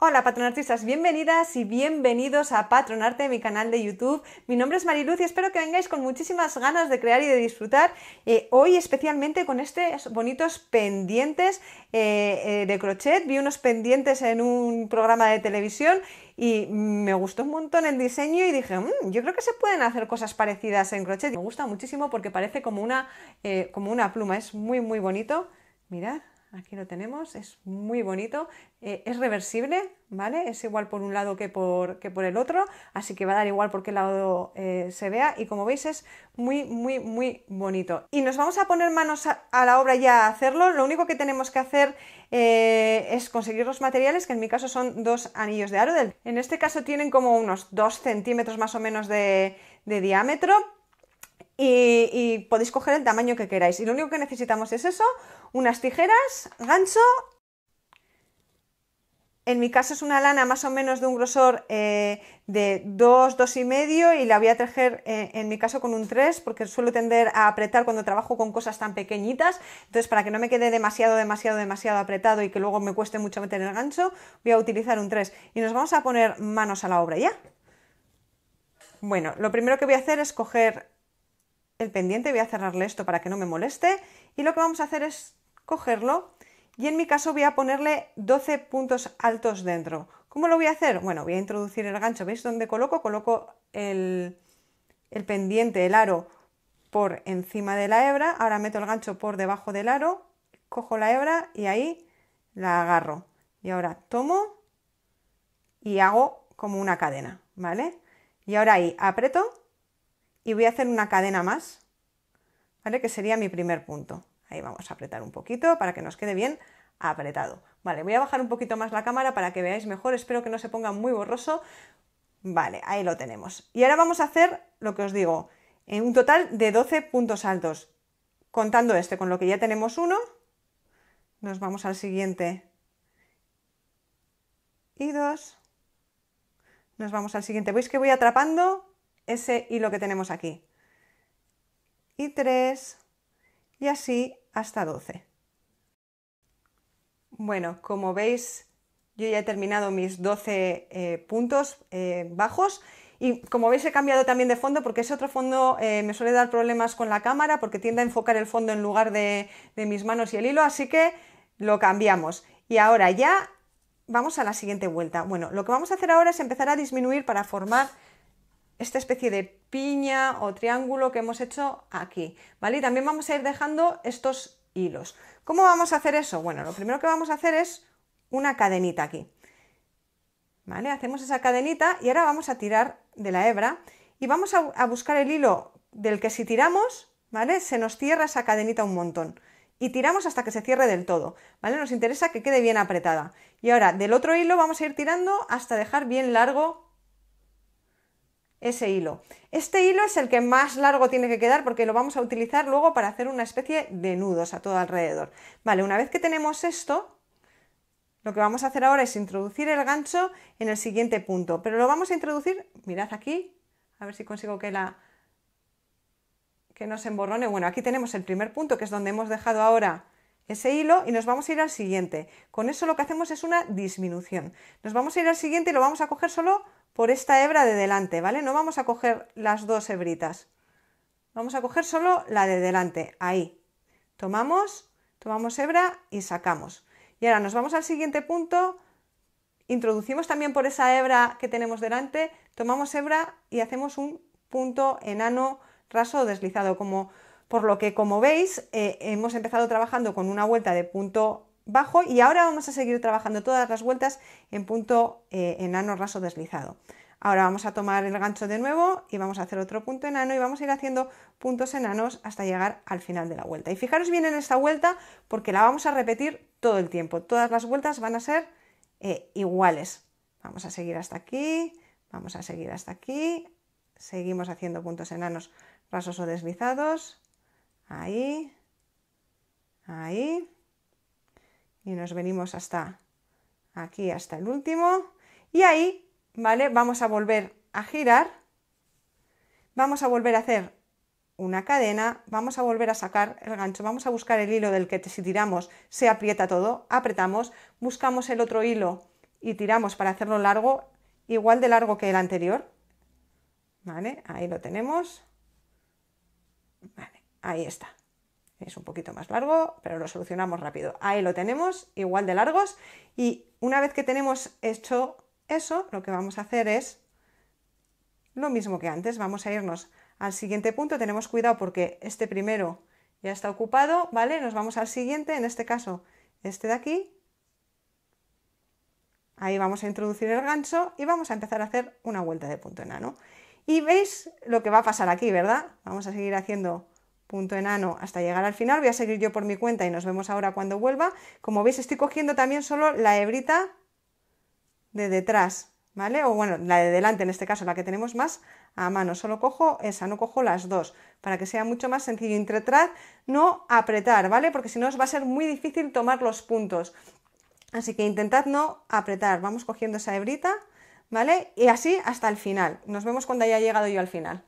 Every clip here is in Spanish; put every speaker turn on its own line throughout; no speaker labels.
Hola patronartistas, bienvenidas y bienvenidos a Patronarte, mi canal de YouTube. Mi nombre es Mariluz y espero que vengáis con muchísimas ganas de crear y de disfrutar eh, hoy especialmente con estos bonitos pendientes eh, eh, de crochet. Vi unos pendientes en un programa de televisión y me gustó un montón el diseño y dije, mm, yo creo que se pueden hacer cosas parecidas en crochet. Me gusta muchísimo porque parece como una, como una pluma, es muy muy bonito. Mirad. Aquí lo tenemos, es muy bonito, eh, es reversible, ¿vale? Es igual por un lado que por, por el otro, así que va a dar igual por qué lado eh, se vea y como veis es muy, muy, muy bonito. Y nos vamos a poner manos a, la obra ya a hacerlo, lo único que tenemos que hacer eh, es conseguir los materiales, que en mi caso son dos anillos de aro, en este caso tienen como unos 2 centímetros más o menos de, de diámetro, y, podéis coger el tamaño que queráis. Y lo único que necesitamos es eso, unas tijeras, gancho. En mi caso es una lana más o menos de un grosor eh, de 2, 2,5 y medio y la voy a tejer eh, en mi caso con un 3 porque suelo tender a apretar cuando trabajo con cosas tan pequeñitas. Entonces para que no me quede demasiado, demasiado, demasiado apretado y que luego me cueste mucho meter el gancho, voy a utilizar un 3 y nos vamos a poner manos a la obra ya. Bueno, lo primero que voy a hacer es coger el pendiente, voy a cerrarle esto para que no me moleste y lo que vamos a hacer es cogerlo y en mi caso voy a ponerle 12 puntos altos dentro. ¿Cómo lo voy a hacer? Bueno, voy a introducir el gancho, ¿veis dónde coloco? Coloco el, pendiente, el aro por encima de la hebra, ahora meto el gancho por debajo del aro, cojo la hebra y ahí la agarro. Y ahora tomo y hago como una cadena, ¿vale? Y ahora ahí aprieto y voy a hacer una cadena más, ¿vale? Que sería mi primer punto. Ahí vamos a apretar un poquito para que nos quede bien apretado. Vale, voy a bajar un poquito más la cámara para que veáis mejor, espero que no se ponga muy borroso. Vale, ahí lo tenemos. Y ahora vamos a hacer lo que os digo, en eh, un total de 12 puntos altos. Contando este, con lo que ya tenemos uno, nos vamos al siguiente y dos, nos vamos al siguiente. ¿Veis que voy atrapando ese hilo que tenemos aquí. Y 3 y así hasta 12. Bueno, como veis, yo ya he terminado mis 12 eh, puntos eh, bajos. Y como veis he cambiado también de fondo porque ese otro fondo eh, me suele dar problemas con la cámara porque tiende a enfocar el fondo en lugar de, de, mis manos y el hilo, así que lo cambiamos. Y ahora ya vamos a la siguiente vuelta. Bueno, lo que vamos a hacer ahora es empezar a disminuir para formar esta especie de piña o triángulo que hemos hecho aquí, ¿vale? también vamos a ir dejando estos hilos. ¿Cómo vamos a hacer eso? Bueno, lo primero que vamos a hacer es una cadenita aquí, ¿vale? Hacemos esa cadenita y ahora vamos a tirar de la hebra y vamos a, buscar el hilo del que si tiramos, ¿vale? Se nos cierra esa cadenita un montón y tiramos hasta que se cierre del todo, ¿vale? Nos interesa que quede bien apretada. Y ahora del otro hilo vamos a ir tirando hasta dejar bien largo ese hilo. Este hilo es el que más largo tiene que quedar porque lo vamos a utilizar luego para hacer una especie de nudos a todo alrededor. Vale, una vez que tenemos esto, lo que vamos a hacer ahora es introducir el gancho en el siguiente punto, pero lo vamos a introducir, mirad aquí, a ver si consigo que la que no se emborrone. Bueno, aquí tenemos el primer punto que es donde hemos dejado ahora ese hilo y nos vamos a ir al siguiente. Con eso lo que hacemos es una disminución. Nos vamos a ir al siguiente y lo vamos a coger solo por esta hebra de delante, ¿vale? No vamos a coger las dos hebritas, vamos a coger solo la de delante, ahí. Tomamos, tomamos hebra y sacamos. Y ahora nos vamos al siguiente punto, introducimos también por esa hebra que tenemos delante, tomamos hebra y hacemos un punto enano raso deslizado, como por lo que como veis eh, hemos empezado trabajando con una vuelta de punto bajo y ahora vamos a seguir trabajando todas las vueltas en punto eh, enano raso deslizado. Ahora vamos a tomar el gancho de nuevo y vamos a hacer otro punto enano y vamos a ir haciendo puntos enanos hasta llegar al final de la vuelta. Y fijaros bien en esta vuelta porque la vamos a repetir todo el tiempo. Todas las vueltas van a ser eh, iguales. Vamos a seguir hasta aquí, vamos a seguir hasta aquí, seguimos haciendo puntos enanos rasos o deslizados. Ahí, ahí y nos venimos hasta aquí, hasta el último. Y ahí, ¿vale? Vamos a volver a girar. Vamos a volver a hacer una cadena, vamos a volver a sacar el gancho, vamos a buscar el hilo del que si tiramos se aprieta todo, apretamos, buscamos el otro hilo y tiramos para hacerlo largo, igual de largo que el anterior. ¿Vale? Ahí lo tenemos. ahí está es un poquito más largo, pero lo solucionamos rápido. Ahí lo tenemos, igual de largos. Y una vez que tenemos hecho eso, lo que vamos a hacer es lo mismo que antes. Vamos a irnos al siguiente punto. Tenemos cuidado porque este primero ya está ocupado, ¿vale? Nos vamos al siguiente, en este caso, este de aquí. Ahí vamos a introducir el gancho y vamos a empezar a hacer una vuelta de punto enano. Y veis lo que va a pasar aquí, ¿verdad? Vamos a seguir haciendo punto enano hasta llegar al final. Voy a seguir yo por mi cuenta y nos vemos ahora cuando vuelva. Como veis, estoy cogiendo también solo la hebrita de detrás, ¿vale? O bueno, la de delante en este caso, la que tenemos más a mano. Solo cojo esa, no cojo las dos, para que sea mucho más sencillo. Intentad no apretar, ¿vale? Porque si no os va a ser muy difícil tomar los puntos. Así que intentad no apretar. Vamos cogiendo esa hebrita, ¿vale? Y así hasta el final. Nos vemos cuando haya llegado yo al final.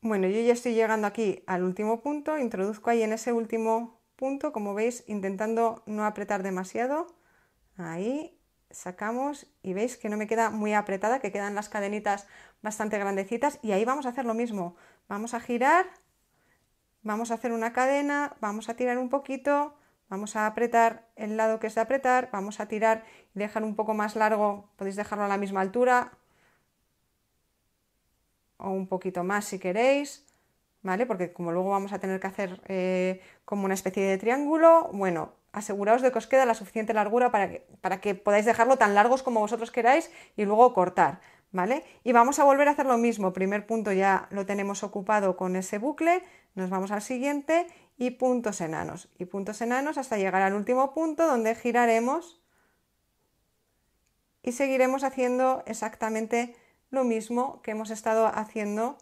Bueno, yo ya estoy llegando aquí al último punto, introduzco ahí en ese último punto, como veis, intentando no apretar demasiado, ahí sacamos y veis que no me queda muy apretada, que quedan las cadenitas bastante grandecitas y ahí vamos a hacer lo mismo, vamos a girar, vamos a hacer una cadena, vamos a tirar un poquito, vamos a apretar el lado que es de apretar, vamos a tirar y dejar un poco más largo, podéis dejarlo a la misma altura, o un poquito más si queréis, ¿vale? Porque como luego vamos a tener que hacer eh, como una especie de triángulo, bueno, aseguraos de que os queda la suficiente largura para que, para que podáis dejarlo tan largos como vosotros queráis y luego cortar, ¿vale? Y vamos a volver a hacer lo mismo, primer punto ya lo tenemos ocupado con ese bucle, nos vamos al siguiente y puntos enanos, y puntos enanos hasta llegar al último punto donde giraremos y seguiremos haciendo exactamente lo mismo que hemos estado haciendo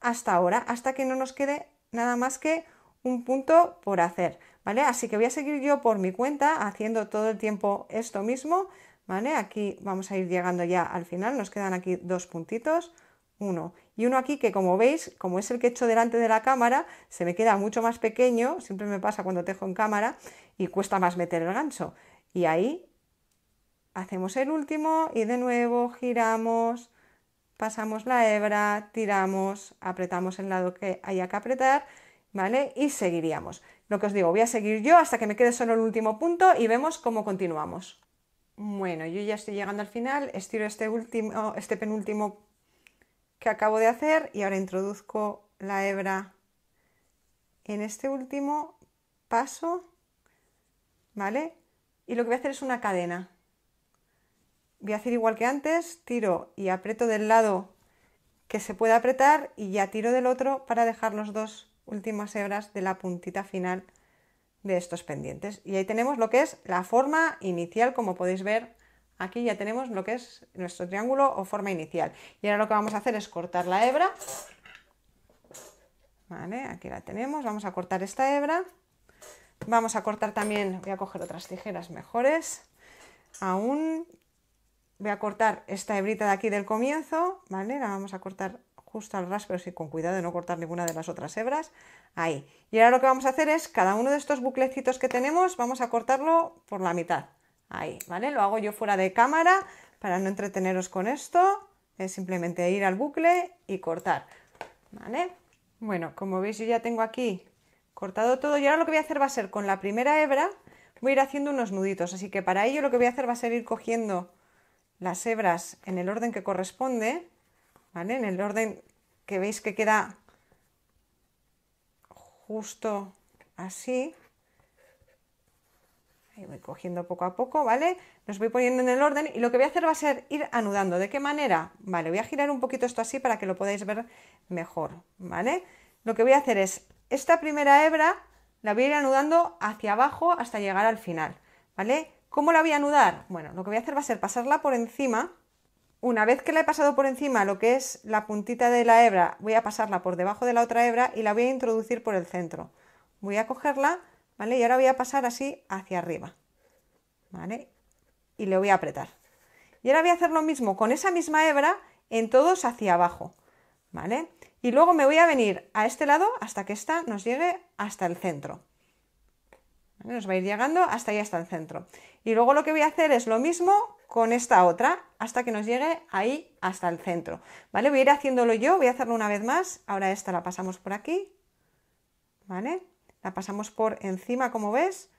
hasta ahora, hasta que no nos quede nada más que un punto por hacer, ¿vale? Así que voy a seguir yo por mi cuenta haciendo todo el tiempo esto mismo, ¿vale? Aquí vamos a ir llegando ya al final, nos quedan aquí dos puntitos, uno y uno aquí que como veis, como es el que he hecho delante de la cámara, se me queda mucho más pequeño, siempre me pasa cuando tejo en cámara y cuesta más meter el gancho. Y ahí hacemos el último y de nuevo giramos, pasamos la hebra, tiramos, apretamos el lado que haya que apretar, ¿vale? Y seguiríamos. Lo que os digo, voy a seguir yo hasta que me quede solo el último punto y vemos cómo continuamos. Bueno, yo ya estoy llegando al final, estiro este, último, este penúltimo que acabo de hacer y ahora introduzco la hebra en este último paso, ¿vale? Y lo que voy a hacer es una cadena voy a hacer igual que antes, tiro y aprieto del lado que se puede apretar y ya tiro del otro para dejar los dos últimas hebras de la puntita final de estos pendientes. Y ahí tenemos lo que es la forma inicial, como podéis ver, aquí ya tenemos lo que es nuestro triángulo o forma inicial. Y ahora lo que vamos a hacer es cortar la hebra. Vale, aquí la tenemos, vamos a cortar esta hebra. Vamos a cortar también, voy a coger otras tijeras mejores, aún voy a cortar esta hebrita de aquí del comienzo, ¿vale? La vamos a cortar justo al ras, pero sí con cuidado de no cortar ninguna de las otras hebras. Ahí. Y ahora lo que vamos a hacer es, cada uno de estos buclecitos que tenemos, vamos a cortarlo por la mitad. Ahí, ¿vale? Lo hago yo fuera de cámara para no entreteneros con esto. Es simplemente ir al bucle y cortar, ¿vale? Bueno, como veis yo ya tengo aquí cortado todo. Y ahora lo que voy a hacer va a ser, con la primera hebra, voy a ir haciendo unos nuditos. Así que para ello lo que voy a hacer va a ser ir cogiendo las hebras en el orden que corresponde, ¿vale? En el orden que veis que queda justo así. Ahí voy cogiendo poco a poco, ¿vale? Los voy poniendo en el orden y lo que voy a hacer va a ser ir anudando. ¿De qué manera? Vale, voy a girar un poquito esto así para que lo podáis ver mejor, ¿vale? Lo que voy a hacer es, esta primera hebra la voy a ir anudando hacia abajo hasta llegar al final, ¿vale? ¿Cómo la voy a anudar? Bueno, lo que voy a hacer va a ser pasarla por encima. Una vez que la he pasado por encima lo que es la puntita de la hebra, voy a pasarla por debajo de la otra hebra y la voy a introducir por el centro. Voy a cogerla, ¿vale? Y ahora voy a pasar así hacia arriba, ¿vale? Y le voy a apretar. Y ahora voy a hacer lo mismo con esa misma hebra en todos hacia abajo, ¿vale? Y luego me voy a venir a este lado hasta que esta nos llegue hasta el centro. Nos va a ir llegando hasta ahí, hasta el centro. Y luego lo que voy a hacer es lo mismo con esta otra hasta que nos llegue ahí hasta el centro. ¿Vale? Voy a ir haciéndolo yo, voy a hacerlo una vez más. Ahora esta la pasamos por aquí. ¿Vale? La pasamos por encima, como ves.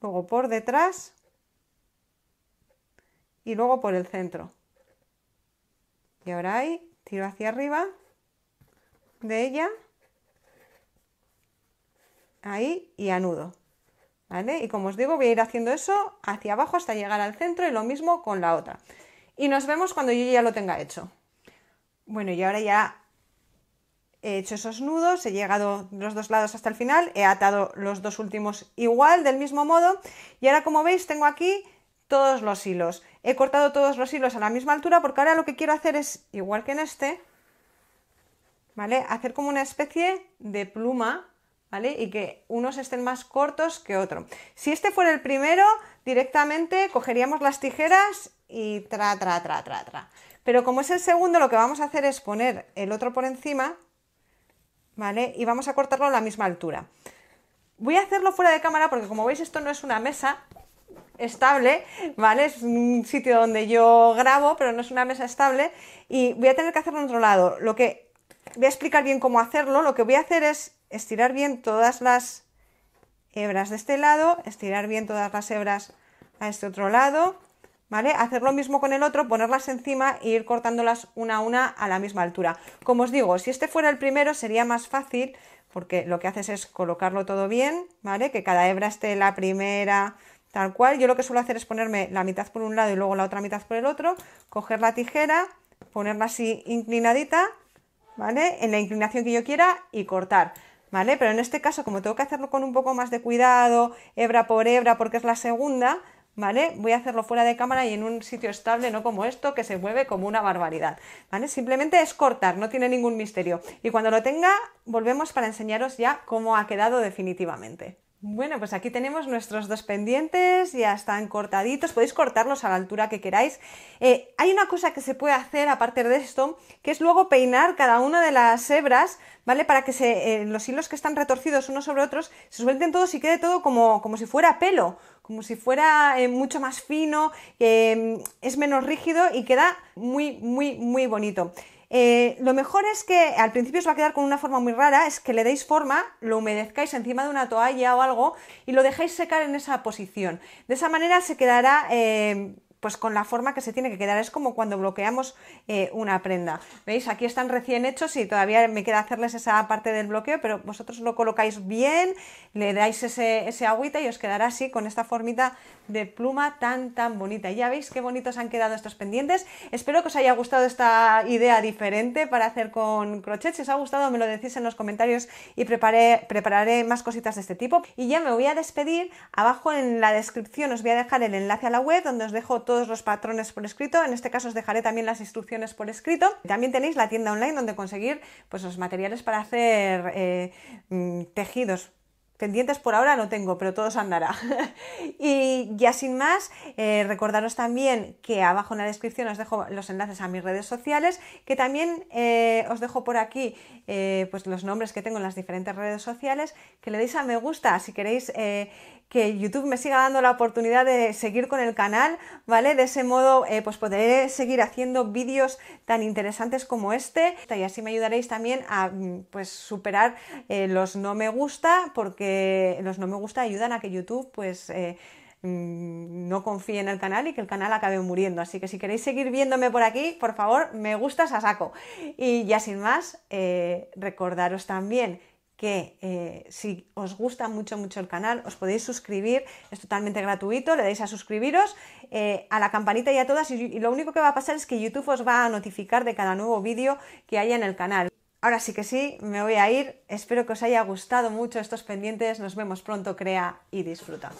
Luego por detrás. Y luego por el centro. Y ahora ahí tiro hacia arriba de ella. Ahí y anudo. Y como os digo, voy a ir haciendo eso hacia abajo hasta llegar al centro y lo mismo con la otra. Y nos vemos cuando yo ya lo tenga hecho. Bueno, y ahora ya he hecho esos nudos, he llegado los dos lados hasta el final, he atado los dos últimos igual, del mismo modo, y ahora como veis tengo aquí todos los hilos. He cortado todos los hilos a la misma altura porque ahora lo que quiero hacer es, igual que en este, ¿vale? Hacer como una especie de pluma ¿vale? Y que unos estén más cortos que otro. Si este fuera el primero, directamente cogeríamos las tijeras y tra, tra, tra, tra, tra. Pero como es el segundo, lo que vamos a hacer es poner el otro por encima, ¿vale? Y vamos a cortarlo a la misma altura. Voy a hacerlo fuera de cámara porque como veis esto no es una mesa estable, ¿vale? Es un sitio donde yo grabo, pero no es una mesa estable y voy a tener que hacerlo en otro lado. Lo que voy a explicar bien cómo hacerlo. Lo que voy a hacer es estirar bien todas las hebras de este lado, estirar bien todas las hebras a este otro lado, ¿vale? Hacer lo mismo con el otro, ponerlas encima e ir cortándolas una a una a la misma altura. Como os digo, si este fuera el primero sería más fácil porque lo que haces es colocarlo todo bien, ¿vale? Que cada hebra esté la primera, tal cual. Yo lo que suelo hacer es ponerme la mitad por un lado y luego la otra mitad por el otro, coger la tijera, ponerla así inclinadita ¿vale? En la inclinación que yo quiera y cortar. ¿Vale? Pero en este caso, como tengo que hacerlo con un poco más de cuidado, hebra por hebra, porque es la segunda, ¿vale? Voy a hacerlo fuera de cámara y en un sitio estable, no como esto, que se mueve como una barbaridad, ¿vale? Simplemente es cortar, no tiene ningún misterio. Y cuando lo tenga, volvemos para enseñaros ya cómo ha quedado definitivamente. Bueno, pues aquí tenemos nuestros dos pendientes, ya están cortaditos, podéis cortarlos a la altura que queráis. Eh, hay una cosa que se puede hacer aparte de esto, que es luego peinar cada una de las hebras, ¿vale? Para que eh, los hilos que están retorcidos unos sobre otros se suelten todos y quede todo como, si fuera pelo, como si fuera eh, mucho más fino, es menos rígido y queda muy, muy, muy bonito. Eh, lo mejor es que al principio os va a quedar con una forma muy rara, es que le deis forma, lo humedezcáis encima de una toalla o algo y lo dejáis secar en esa posición. De esa manera se quedará eh, pues con la forma que se tiene que quedar. Es como cuando bloqueamos eh, una prenda. ¿Veis? Aquí están recién hechos y todavía me queda hacerles esa parte del bloqueo, pero vosotros lo colocáis bien, le dais ese, ese agüita y os quedará así con esta formita de pluma tan tan bonita. Ya veis qué bonitos han quedado estos pendientes. Espero que os haya gustado esta idea diferente para hacer con crochet. Si os ha gustado me lo decís en los comentarios y preparé, prepararé más cositas de este tipo. Y ya me voy a despedir. Abajo en la descripción os voy a dejar el enlace a la web donde os dejo todo todos los patrones por escrito. En este caso os dejaré también las instrucciones por escrito. También tenéis la tienda online donde conseguir pues, los materiales para hacer eh, mm, tejidos Pendientes por ahora no tengo, pero todos andará. y ya sin más, eh, recordaros también que abajo en la descripción os dejo los enlaces a mis redes sociales, que también eh, os dejo por aquí eh, pues los nombres que tengo en las diferentes redes sociales, que le deis a me gusta si queréis que YouTube me siga dando la oportunidad de seguir con el canal, ¿vale? De ese modo, pues podré seguir haciendo vídeos tan interesantes como este y así me ayudaréis también a mm, pues superar los no me gusta porque eh, los no me gusta ayudan a que YouTube pues eh, mm, no confíe en el canal y que el canal acabe muriendo. Así que si queréis seguir viéndome por aquí, por favor, me gustas a saco. Y ya sin más, eh, recordaros también que si os gusta mucho, mucho el canal, os podéis suscribir, es totalmente gratuito, le dais a suscribiros, a la campanita y a todas, y lo único que va a pasar es que YouTube os va a notificar de cada nuevo vídeo que haya en el canal. Ahora sí que sí, me voy a ir. Espero que os haya gustado mucho estos pendientes. Nos vemos pronto, crea y disfruta.